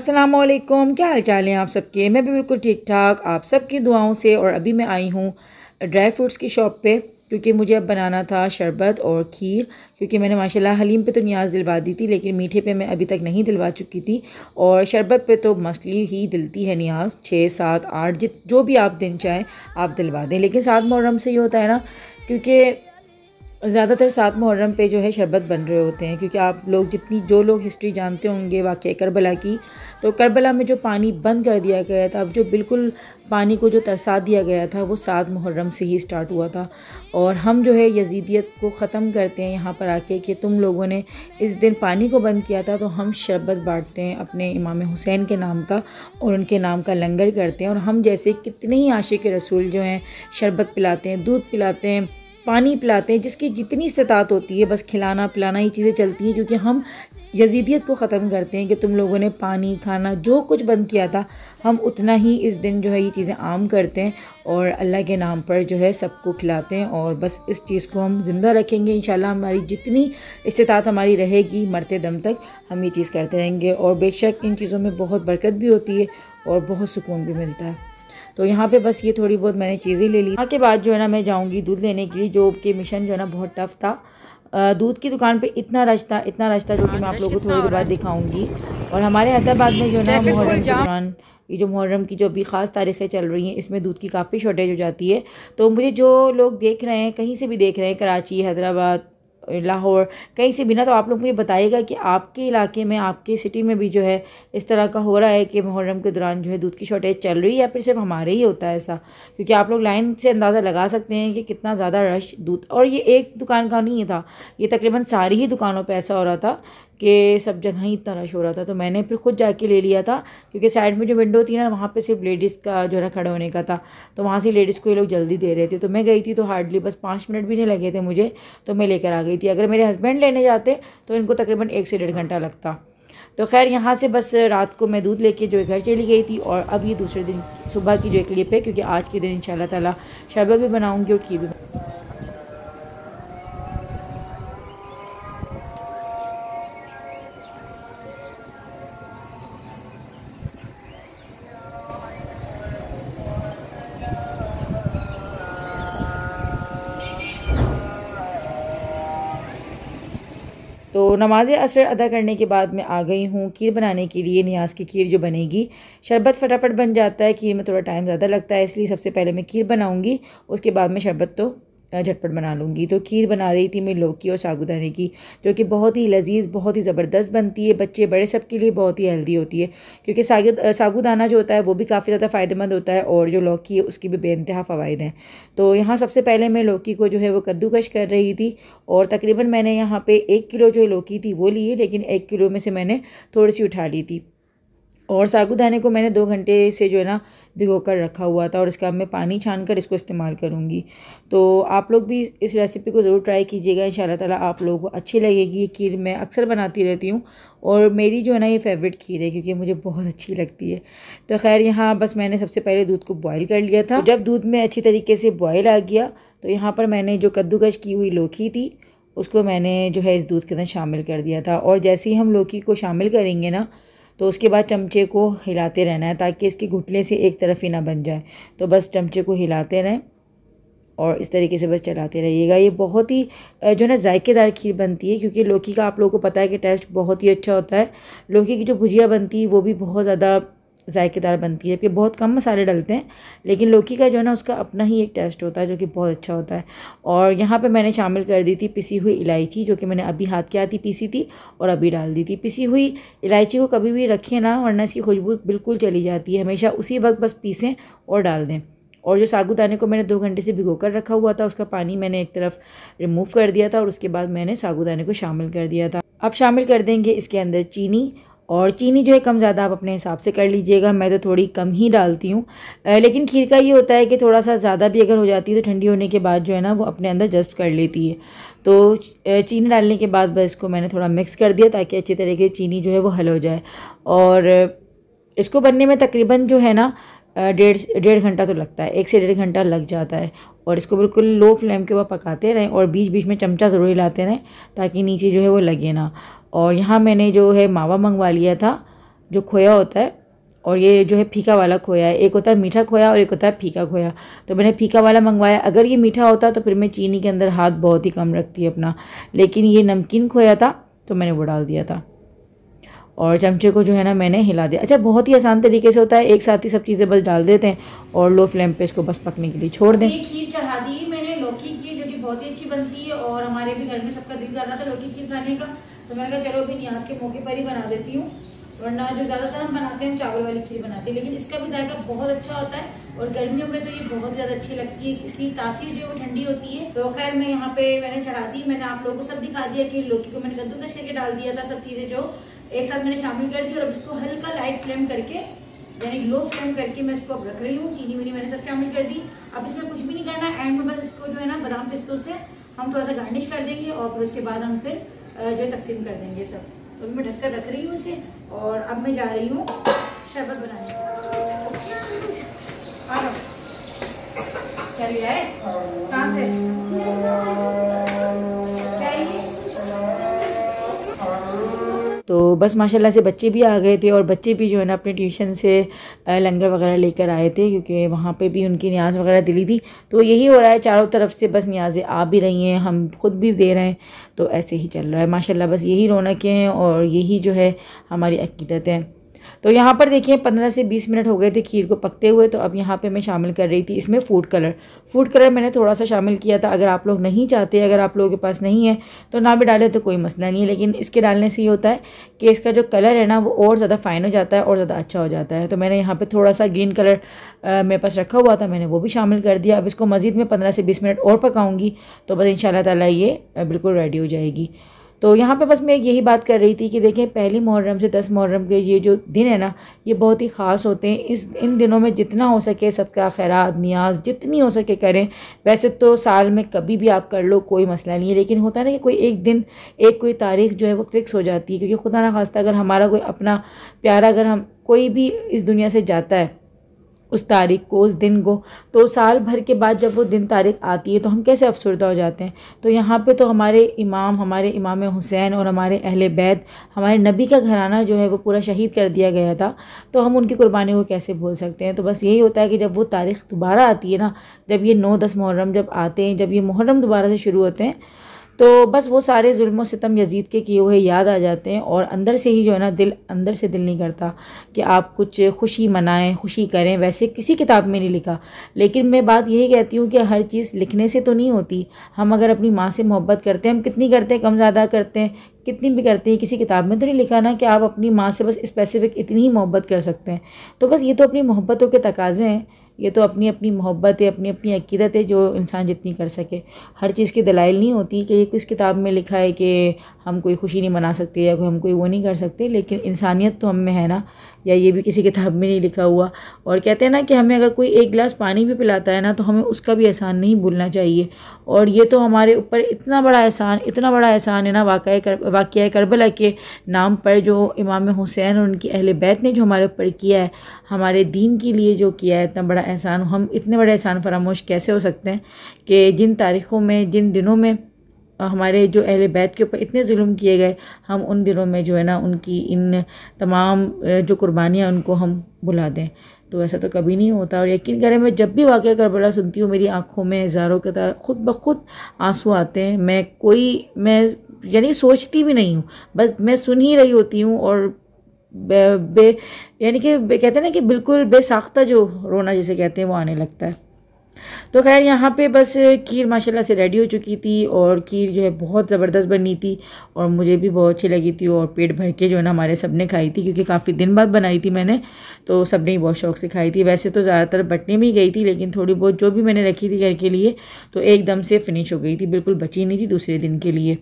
अस्सलाम वालेकुम क्या हाल चाल हैं आप सबके मैं भी बिल्कुल ठीक ठाक आप सबकी दुआओं से और अभी मैं आई हूँ ड्राई फ्रूट्स की शॉप पे क्योंकि मुझे अब बनाना था शरबत और खीर क्योंकि मैंने माशाल्लाह हलीम पे तो न्याज़ दिलवा दी थी लेकिन मीठे पे मैं अभी तक नहीं दिलवा चुकी थी और शरबत पे तो मसली ही दिलती है न्याज़ छः सात आठ जित जो भी आप दिन चाहें आप दिलवा दें लेकिन सात मुहर्रम से ये होता है ना क्योंकि ज़्यादातर सात मुहर्रम पे जो है शरबत बन रहे होते हैं क्योंकि आप लोग जितनी जो लोग हिस्ट्री जानते होंगे वाक़ करबला की तो करबला में जो पानी बंद कर दिया गया था अब जो बिल्कुल पानी को जो तरसा दिया गया था वो सात मुहर्रम से ही स्टार्ट हुआ था और हम जो है यजीदियत को ख़त्म करते हैं यहाँ पर आके कि तुम लोगों ने इस दिन पानी को बंद किया था तो हम शरबत बांटते हैं अपने इमाम हुसैन के नाम का और उनके नाम का लंगर करते हैं और हम जैसे कितने ही आशे के रसूल जो हैं शरबत पिलाते हैं दूध पिलाते हैं पानी पिलाते हैं जिसकी जितनी इस्तात होती है बस खिलाना पिलाना ये चीज़ें चलती हैं क्योंकि हम यजीदियत को ख़त्म करते हैं कि तुम लोगों ने पानी खाना जो कुछ बंद किया था हम उतना ही इस दिन जो है ये चीज़ें आम करते हैं और अल्लाह के नाम पर जो है सबको खिलाते हैं और बस इस चीज़ को हम ज़िंदा रखेंगे इन हमारी जितनी इस्तात हमारी रहेगी मरते दम तक हम ये चीज़ करते रहेंगे और बेशक इन चीज़ों में बहुत बरकत भी होती है और बहुत सुकून भी मिलता है तो यहाँ पे बस ये थोड़ी बहुत मैंने चीज़ें ले ली यहाँ के बाद जो है ना मैं जाऊँगी दूध लेने के लिए जो कि मिशन जो है ना बहुत टफ था दूध की दुकान पे इतना रश था इतना रश था जो कि मैं आप हाँ, लोगों को थोड़ी देर बाद दिखाऊंगी और हमारे हैदराबाद में जो है ना मुहर्रम दुकान ये जो मुहर्रम की जो अभी ख़ास तारीखें चल रही हैं इसमें दूध की काफ़ी शॉर्टेज हो जाती है तो मुझे जो लोग देख रहे हैं कहीं से भी देख रहे हैं कराची हैदराबाद लाहौर कहीं से बिना तो आप लोग मुझे बताइएगा कि आपके इलाके में आपके सिटी में भी जो है इस तरह का हो रहा है कि मुहर्रम के दौरान जो है दूध की शॉर्टेज चल रही है या फिर सिर्फ हमारे ही होता है ऐसा क्योंकि आप लोग लाइन से अंदाज़ा लगा सकते हैं कि कितना ज़्यादा रश दूध और ये एक दुकान का नहीं था ये तकरीबन सारी ही दुकानों पर ऐसा हो रहा था कि सब जगह ही इतना रश हो रहा था तो मैंने फिर खुद जाके ले लिया था क्योंकि साइड में जो विंडो थी ना वहाँ पे सिर्फ लेडीज़ का जो है खड़े होने का था तो वहाँ से लेडीज़ को ये लोग जल्दी दे रहे थे तो मैं गई थी तो हार्डली बस पाँच मिनट भी नहीं लगे थे मुझे तो मैं लेकर आ गई थी अगर मेरे हस्बैंड लेने जाते तो इनको तकरीबन एक से डेढ़ घंटा लगता तो खैर यहाँ से बस रात को मैं दूध लेके जो है घर चली गई थी और अब ये दूसरे दिन सुबह की जो एक क्लिप है क्योंकि आज के दिन इन ताला शरबत भी बनाऊँगी और खीर भी तो नमाज असर अदा करने के बाद मैं आ गई हूँ खीर बनाने के लिए न्याज की खीर जो बनेगी शरबत फटाफट बन जाता है खीर में थोड़ा टाइम ज़्यादा लगता है इसलिए सबसे पहले मैं खीर बनाऊँगी उसके बाद में शरबत तो झटपट बना लूँगी तो खीर बना रही थी मैं लौकी और सागुदाने की जो कि बहुत ही लजीज बहुत ही ज़बरदस्त बनती है बच्चे बड़े सब के लिए बहुत ही हेल्दी होती है क्योंकि सागुद सागुदाना जो होता है वो भी काफ़ी ज़्यादा फ़ायदेमंद होता है और जो लौकी है उसकी भी बेानतहा फ़ायदे हैं तो यहाँ सबसे पहले मैं लौकी को जो है वो कद्दूकश कर रही थी और तकरीबन मैंने यहाँ पर एक किलो जो लौकी थी वो ली है लेकिन एक किलो में से मैंने थोड़ी सी उठा ली थी और साबूदाने को मैंने दो घंटे से जो है ना भिगो कर रखा हुआ था और इसका मैं पानी छान कर इसको इस्तेमाल करूँगी तो आप लोग भी इस रेसिपी को ज़रूर ट्राई कीजिएगा इन ताला आप लोगों को अच्छी लगेगी ये खीर मैं अक्सर बनाती रहती हूँ और मेरी जो है ना ये फेवरेट खीर है क्योंकि मुझे बहुत अच्छी लगती है तो खैर यहाँ बस मैंने सबसे पहले दूध को बॉयल कर लिया था जब दूध में अच्छी तरीके से बॉयल आ गया तो यहाँ पर मैंने जो कद्दूकश की हुई लोखी थी उसको मैंने जो है इस दूध के अंदर शामिल कर दिया था और जैसे ही हम लोकी को शामिल करेंगे ना तो उसके बाद चमचे को हिलाते रहना है ताकि इसके घुटने से एक तरफ ही ना बन जाए तो बस चमचे को हिलाते रहें और इस तरीके से बस चलाते रहिएगा ये बहुत ही जो है ना जायकेदार खीर बनती है क्योंकि लौकी का आप लोगों को पता है कि टेस्ट बहुत ही अच्छा होता है लौकी की जो भुजिया बनती है वो भी बहुत ज़्यादा जायकेदार बनती है जबकि बहुत कम मसाले डलते हैं लेकिन लौकी का जो है ना उसका अपना ही एक टेस्ट होता है जो कि बहुत अच्छा होता है और यहाँ पे मैंने शामिल कर दी थी पिसी हुई इलायची जो कि मैंने अभी हाथ के हाथ ही पीसी थी और अभी डाल दी थी पिसी हुई इलायची को कभी भी रखें ना वरना इसकी खुशबू बिल्कुल चली जाती है हमेशा उसी वक्त बस पीसें और डाल दें और जो सागुदाने को मैंने दो घंटे से भिगो कर रखा हुआ था उसका पानी मैंने एक तरफ रिमूव कर दिया था और उसके बाद मैंने सागुदाने को शामिल कर दिया था अब शामिल कर देंगे इसके अंदर चीनी और चीनी जो है कम ज़्यादा आप अपने हिसाब से कर लीजिएगा मैं तो थोड़ी कम ही डालती हूँ लेकिन खीर का ये होता है कि थोड़ा सा ज़्यादा भी अगर हो जाती है तो ठंडी होने के बाद जो है ना वो अपने अंदर जज्ब कर लेती है तो चीनी डालने के बाद बस इसको मैंने थोड़ा मिक्स कर दिया ताकि अच्छी तरीके से चीनी जो है वो हल हो जाए और इसको बनने में तकरीबन जो है ना डेढ़ डेढ़ घंटा तो लगता है एक से डेढ़ घंटा लग जाता है और इसको बिल्कुल लो फ्लेम के ऊपर पकाते रहें और बीच बीच में चमचा ज़रूर हिलाते रहें ताकि नीचे जो है वो लगे ना और यहाँ मैंने जो है मावा मंगवा लिया था जो खोया होता है और ये जो है फीका वाला खोया है एक होता है मीठा खोया और एक होता है फीका खोया तो मैंने फीका वाला मंगवाया अगर ये मीठा होता तो फिर मैं चीनी के अंदर हाथ बहुत ही कम रखती अपना लेकिन ये नमकीन खोया था तो मैंने वो डाल दिया था और चमचे को जो है ना मैंने हिला दिया अच्छा बहुत ही आसान तरीके से होता है एक साथ ही सब चीज़ें बस डाल देते हैं और लो फ्लेम पे इसको बस पकने के लिए छोड़ दें खीर चढ़ा दी मैंने लौकी खीर जो कि बहुत ही अच्छी बनती है और हमारे भी घर में सबका दिल कर रहा था लौकी खीर खाने का तो मैंने कहा चलो अभी न्याज के मौके पर ही बना देती हूँ वरना जो ज़्यादातर हम बनाते हैं चावल वाली खीर बनाते हैं लेकिन इसका भी जायका बहुत अच्छा होता है और गर्मियों में तो ये बहुत ज़्यादा अच्छी लगती है इसकी तासीर जो है वो ठंडी होती है तो खैर मैं यहाँ पे मैंने चढ़ा दी मैंने आप लोगों को सब दिखा दिया कि लौकी को मैंने कद्दूकश करके डाल दिया था सब चीज़ें जो एक साथ मैंने शामिल कर दी और अब इसको हल्का लाइट फ्लेम करके यानी लो फ्लेम करके मैं इसको अब रख रही हूँ चीनी वीनी मैंने सब शामिल कर दी अब इसमें कुछ भी नहीं करना एंड में बस इसको जो है ना बादाम पिस्तों से हम थोड़ा सा गार्निश कर देंगे और फिर उसके बाद हम फिर जो है तकसीम कर देंगे सब तो मैं ढककर रख रही हूँ इसे और अब मैं जा रही हूँ शरबत बनाने आ जाओ क्या लिया है कहाँ से तो बस माशाल्लाह से बच्चे भी आ गए थे और बच्चे भी जो है ना अपने ट्यूशन से लंगर वगैरह लेकर आए थे क्योंकि वहाँ पे भी उनकी न्याज वगैरह दिली थी तो यही हो रहा है चारों तरफ से बस न्याजें आ भी रही हैं हम खुद भी दे रहे हैं तो ऐसे ही चल रहा है माशाल्लाह बस यही रौनकें हैं और यही जो है हमारी अकीदत है तो यहाँ पर देखिए पंद्रह से बीस मिनट हो गए थे खीर को पकते हुए तो अब यहाँ पे मैं शामिल कर रही थी इसमें फूड कलर फूड कलर मैंने थोड़ा सा शामिल किया था अगर आप लोग नहीं चाहते अगर आप लोगों के पास नहीं है तो ना भी डाले तो कोई मसला नहीं है लेकिन इसके डालने से ये होता है कि इसका जो कलर है ना वो और ज़्यादा फ़ाइन हो जाता है और ज़्यादा अच्छा हो जाता है तो मैंने यहाँ पर थोड़ा सा ग्रीन कलर मेरे पास रखा हुआ था मैंने वो भी शामिल कर दिया अब इसको मज़ीद में पंद्रह से बीस मिनट और पकाऊँगी तो बस इन शाला ये बिल्कुल रेडी हो जाएगी तो यहाँ पे बस मैं यही बात कर रही थी कि देखें पहली मुहर्रम से दस मुहर्रम के ये जो दिन है ना ये बहुत ही ख़ास होते हैं इस इन दिनों में जितना हो सके सदका खैरात न्याज जितनी हो सके करें वैसे तो साल में कभी भी आप कर लो कोई मसला नहीं है लेकिन होता ना कि कोई एक दिन एक कोई तारीख जो है वो फ़िक्स हो जाती है क्योंकि खुदा ना खास्ता अगर हमारा कोई अपना प्यारा अगर हम कोई भी इस दुनिया से जाता है उस तारीख को उस दिन को तो साल भर के बाद जब वो दिन तारीख आती है तो हम कैसे अफसरदा हो जाते हैं तो यहाँ पे तो हमारे इमाम हमारे इमाम हुसैन और हमारे अहल बैत हमारे नबी का घराना जो है वो पूरा शहीद कर दिया गया था तो हम उनकी कुर्बानी को कैसे भूल सकते हैं तो बस यही होता है कि जब वो तारीख दोबारा आती है ना जब ये नौ दस मुहर्रम जब आते हैं जब ये मुहर्रम दोबारा से शुरू होते हैं तो बस वो सारे जुल्म सितम यजीद के किए हुए याद आ जाते हैं और अंदर से ही जो है ना दिल अंदर से दिल नहीं करता कि आप कुछ खुशी मनाएं खुशी करें वैसे किसी किताब में नहीं लिखा लेकिन मैं बात यही कहती हूँ कि हर चीज़ लिखने से तो नहीं होती हम अगर अपनी माँ से मोहब्बत करते हैं हम कितनी करते हैं कम ज़्यादा करते हैं कितनी भी करते हैं किसी किताब में तो नहीं लिखा ना कि आप अपनी माँ से बस स्पेसिफ़िक इतनी ही मोहब्बत कर सकते हैं तो बस ये तो अपनी मोहब्बतों के तकाजे हैं ये तो अपनी अपनी मोहब्बत है अपनी अपनी अकीदत है जो इंसान जितनी कर सके हर चीज़ की दलाइल नहीं होती कि ये किस किताब में लिखा है कि हम कोई खुशी नहीं मना सकते या कोई हम कोई वो नहीं कर सकते लेकिन इंसानियत तो हम में है ना या ये भी किसी किताब में नहीं लिखा हुआ और कहते हैं ना कि हमें अगर कोई एक गिलास पानी भी पिलाता है ना तो हमें उसका भी एहसान नहीं भूलना चाहिए और ये तो हमारे ऊपर इतना बड़ा एहसान इतना बड़ा एहसान है ना वाक़ कर वाक़ करबला के नाम पर जो इमाम हुसैन और उनकी अहल बैत ने जो हमारे ऊपर किया है हमारे दीन के लिए जो किया है इतना बड़ा एहसान हम इतने बड़े एहसान फरामोश कैसे हो सकते हैं कि जिन तारीख़ों में जिन दिनों में हमारे जो अहल बैत के ऊपर इतने जुल्म किए गए हम उन दिनों में जो है ना उनकी इन तमाम जो कुर्बानियाँ उनको हम भुला दें तो ऐसा तो कभी नहीं होता और यकीन करें मैं जब भी वाक़ करबला सुनती हूँ मेरी आँखों में हज़ारों के तार ख़ुद ब खुद आंसू आते हैं मैं कोई मैं यानी सोचती भी नहीं हूँ बस मैं सुन ही रही होती हूँ और बे, बे यानी कि कहते हैं ना कि बिल्कुल बेसाख्ता जो रोना जिसे कहते हैं वो आने लगता है तो खैर यहाँ पे बस खीर माशाल्लाह से रेडी हो चुकी थी और खीर जो है बहुत ज़बरदस्त बनी थी और मुझे भी बहुत अच्छी लगी थी और पेट भर के जो है ना हमारे सब ने खाई थी क्योंकि काफ़ी दिन बाद बनाई थी मैंने तो सब ने ही बहुत शौक से खाई थी वैसे तो ज़्यादातर बटने में ही गई थी लेकिन थोड़ी बहुत जो भी मैंने रखी थी घर के लिए तो एकदम से फिनिश हो गई थी बिल्कुल बची नहीं थी दूसरे दिन के लिए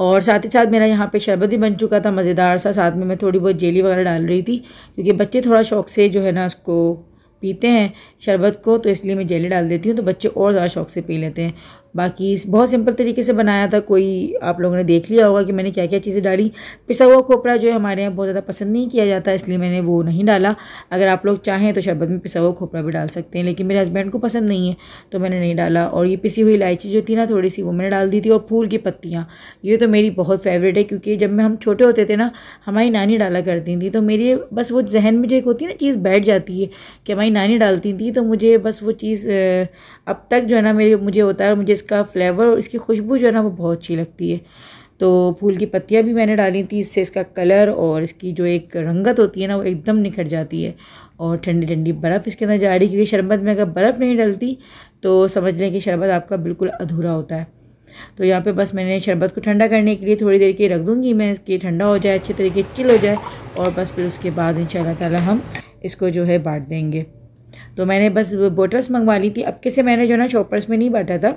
और साथ ही साथ मेरा यहाँ पे शरबत भी बन चुका था मज़ेदार सा साथ में मैं थोड़ी बहुत जेली वगैरह डाल रही थी क्योंकि बच्चे थोड़ा शौक से जो है ना उसको पीते हैं शरबत को तो इसलिए मैं जेली डाल देती हूँ तो बच्चे और ज़्यादा शौक से पी लेते हैं बाकी बहुत सिंपल तरीके से बनाया था कोई आप लोगों ने देख लिया होगा कि मैंने क्या क्या चीज़ें डाली पिसा हुआ खोपरा जो है हमारे यहाँ बहुत ज़्यादा पसंद नहीं किया जाता इसलिए मैंने वो नहीं डाला अगर आप लोग चाहें तो शरबत में पिसा हुआ खोपरा भी डाल सकते हैं लेकिन मेरे हस्बैंड को पसंद नहीं है तो मैंने नहीं डाला और ये पिसी हुई इलायची जो थी ना थोड़ी सी वो मैंने डाल दी थी और फूल की पत्तियाँ ये तो मेरी बहुत फेवरेट है क्योंकि जब मैं हम छोटे होते थे ना हमारी नानी डाला करती थी तो मेरी बस वो जहन में जो एक होती है ना चीज़ बैठ जाती है कि हमारी नानी डालती थी तो मुझे बस वो चीज़ अब तक जो है ना मेरे मुझे होता है मुझे इसका फ्लेवर और इसकी खुशबू जो है ना वो बहुत अच्छी लगती है तो फूल की पत्तियाँ भी मैंने डाली थी इससे इसका कलर और इसकी जो एक रंगत होती है ना वो एकदम निखर जाती है और ठंडी ठंडी बर्फ़ इसके अंदर जा रही क्योंकि शरबत में अगर बर्फ़ नहीं डलती तो समझ लें कि शरबत आपका बिल्कुल अधूरा होता है तो यहाँ पे बस मैंने शरबत को ठंडा करने के लिए थोड़ी देर के रख दूँगी मैं इसके ठंडा हो जाए अच्छे तरीके चिल हो जाए और बस फिर उसके बाद इन ताला हम इसको जो है बांट देंगे तो मैंने बस बोटल्स मंगवा ली थी अब किसे मैंने जो है ना चॉपर्स में नहीं बांटा था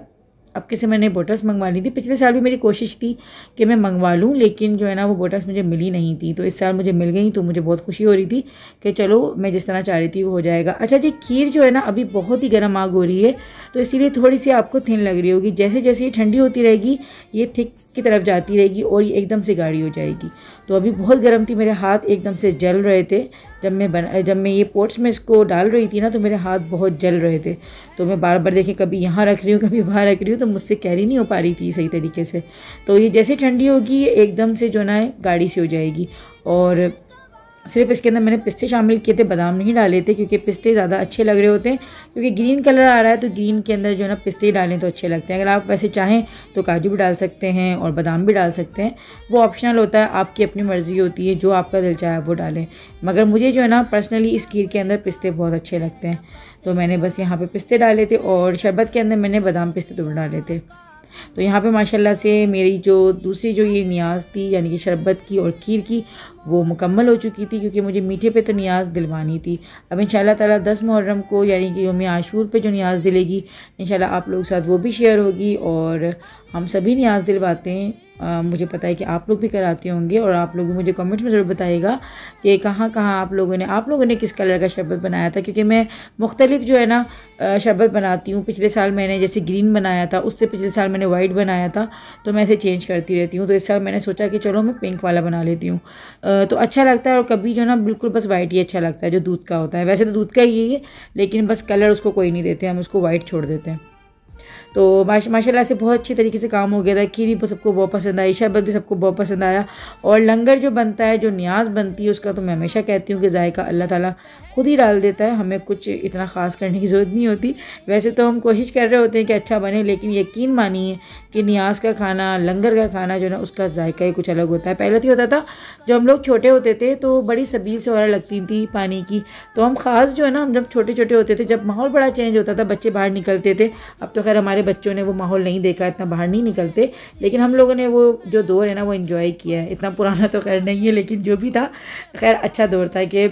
अब के मैंने बोटस मंगवा ली थी पिछले साल भी मेरी कोशिश थी कि मैं मंगवा लूँ लेकिन जो है ना वो बोटस मुझे मिली नहीं थी तो इस साल मुझे मिल गई तो मुझे बहुत खुशी हो रही थी कि चलो मैं जिस तरह चाह रही थी वो हो जाएगा अच्छा जी खीर जो है ना अभी बहुत ही गर्म आग हो रही है तो इसीलिए थोड़ी सी आपको थिन लग रही होगी जैसे जैसे ये ठंडी होती रहेगी ये थिक की तरफ जाती रहेगी और ये एकदम से गाढ़ी हो जाएगी तो अभी बहुत गर्म थी मेरे हाथ एकदम से जल रहे थे जब मैं बना जब मैं ये पोर्ट्स में इसको डाल रही थी ना तो मेरे हाथ बहुत जल रहे थे तो मैं बार बार देखे कभी यहाँ रख रही हूँ कभी वहाँ रख रही हूँ तो मुझसे कैरी नहीं हो पा रही थी सही तरीके से तो ये जैसे ठंडी होगी ये एकदम से जो ना गाड़ी सी हो जाएगी और सिर्फ इसके अंदर मैंने पिस्ते शामिल किए थे बादाम नहीं डाले थे क्योंकि पिस्ते ज़्यादा अच्छे लग रहे होते हैं क्योंकि ग्रीन कलर आ रहा है तो ग्रीन के अंदर जो है ना पिस्ते डालें तो अच्छे लगते हैं अगर आप वैसे चाहें तो काजू भी डाल सकते हैं और बादाम भी डाल सकते हैं वो ऑप्शनल होता है आपकी अपनी मर्ज़ी होती है जो आपका दिल चाहे वो डालें मगर मुझे जो है ना पर्सनली इस खीर के अंदर पिस्ते बहुत अच्छे लगते हैं तो मैंने बस यहाँ पर पिस्ते डाले थे और शरबत के अंदर मैंने बादाम पिस्ते तो डाले थे तो यहाँ पे माशाल्लाह से मेरी जो दूसरी जो ये नियाज थी यानी कि शरबत की और खीर की वो मुकम्मल हो चुकी थी क्योंकि मुझे मीठे पे तो न्याज़ दिलवानी थी अब इन शाला ताली दस मुहर्रम को यानी कि योम आशूर पे जो नियाज दिलेगी इन आप लोगों के साथ वो भी शेयर होगी और हम सभी न्याज़ दिलवाते हैं आ, मुझे पता है कि आप लोग भी कराते होंगे और आप लोग मुझे कमेंट में ज़रूर बताइएगा कि कहाँ कहाँ आप लोगों ने आप लोगों ने किस कलर का शरबत बनाया था क्योंकि मैं मुख्तलिफ जो है ना शरबत बनाती हूँ पिछले साल मैंने जैसे ग्रीन बनाया था उससे पिछले साल मैंने वाइट बनाया था तो मैं इसे चेंज करती रहती हूँ तो इस साल मैंने सोचा कि चलो मैं पिंक वाला बना लेती हूँ तो अच्छा लगता है और कभी जो ना बिल्कुल बस वाइट ही अच्छा लगता है जो दूध का होता है वैसे तो दूध का ही है लेकिन बस कलर उसको कोई नहीं देते हम उसको वाइट छोड़ देते हैं तो माशाल्लाह से बहुत अच्छी तरीके से काम हो गया था भी सबको बहुत पसंद आई शरबत भी सबको बहुत पसंद आया और लंगर जो बनता है जो न्याज बनती है उसका तो मैं हमेशा कहती हूँ कि जायका अल्लाह ताला खुद ही डाल देता है हमें कुछ इतना ख़ास करने की ज़रूरत नहीं होती वैसे तो हम कोशिश कर रहे होते हैं कि अच्छा बने लेकिन यकीन मानिए कि न्याज का खाना लंगर का खाना जो ना उसका जायका ही कुछ अलग होता है पहले तो होता था जब हम लोग छोटे होते थे तो बड़ी सबील से वगैरह लगती थी पानी की तो हम ख़ास जो है ना हम जब छोटे छोटे होते थे जब माहौल बड़ा चेंज होता था बच्चे बाहर निकलते थे अब तो खैर हमारे बच्चों ने वो माहौल नहीं देखा इतना बाहर नहीं निकलते लेकिन हम लोगों ने वो जो दौर है ना वो इन्जॉय किया है इतना पुराना तो खैर नहीं है लेकिन जो भी था खैर अच्छा दौर था कि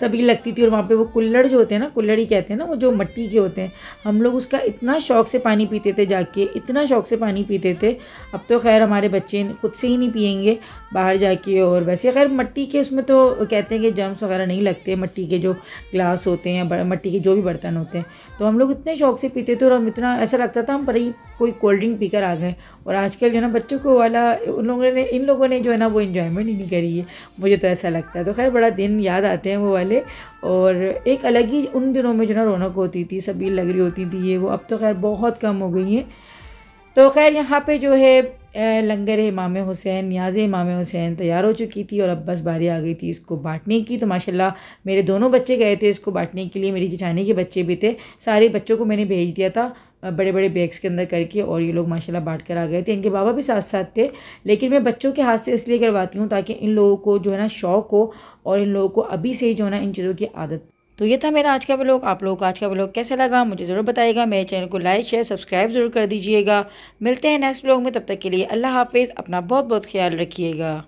सभी लगती थी और वहाँ पे वो कुल्लड़ जो होते हैं ना कुल्लड़ ही कहते हैं ना वो जो मट्टी के होते हैं हम लोग उसका इतना शौक से पानी पीते थे जाके इतना शौक से पानी पीते थे अब तो खैर हमारे बच्चे खुद से ही नहीं पियेंगे बाहर जाके और वैसे खैर मट्टी के उसमें तो कहते हैं कि जम्स वगैरह नहीं लगते मट्टी के जो ग्लास होते हैं मट्टी के जो भी बर्तन होते हैं तो हम लोग इतने शौक से पीते थे और हम इतना ऐसा लगता था हम पर ही कोई कोल्ड ड्रिंक पीकर आ गए और आजकल जो है ना बच्चों को वाला उन लोगों ने इन लोगों ने जो है ना वो इन्जॉयमेंट ही नहीं करी है मुझे तो ऐसा लगता है तो खैर बड़ा दिन याद आते हैं वो वाले और एक अलग ही उन दिनों में जो ना रौनक होती थी सभी लग रही होती थी ये वो अब तो खैर बहुत कम हो गई हैं तो खैर यहाँ पे जो है लंगर इमाम हुसैन न्याज इमाम हुसैन तैयार हो चुकी थी और अब बस बारी आ गई थी इसको बांटने की तो माशाल्लाह मेरे दोनों बच्चे गए थे इसको बांटने के लिए मेरी जिठानी के बच्चे भी थे सारे बच्चों को मैंने भेज दिया था बड़े बड़े बैग्स के अंदर करके और ये लोग माशाल्लाह बांट कर आ गए थे इनके बाबा भी साथ साथ थे लेकिन मैं बच्चों के हाथ से इसलिए करवाती हूँ ताकि इन लोगों को जो है ना शौक़ हो और इन लोगों को अभी से ही जो है ना इन चीज़ों की आदत तो ये था मेरा आज का ब्लॉग आप लोगों को आज का ब्लॉग कैसा लगा मुझे ज़रूर बताइएगा मेरे चैनल को लाइक शेयर सब्सक्राइब ज़रूर कर दीजिएगा मिलते हैं नेक्स्ट ब्लॉग में तब तक के लिए अल्लाह हाफिज़ अपना बहुत बहुत ख्याल रखिएगा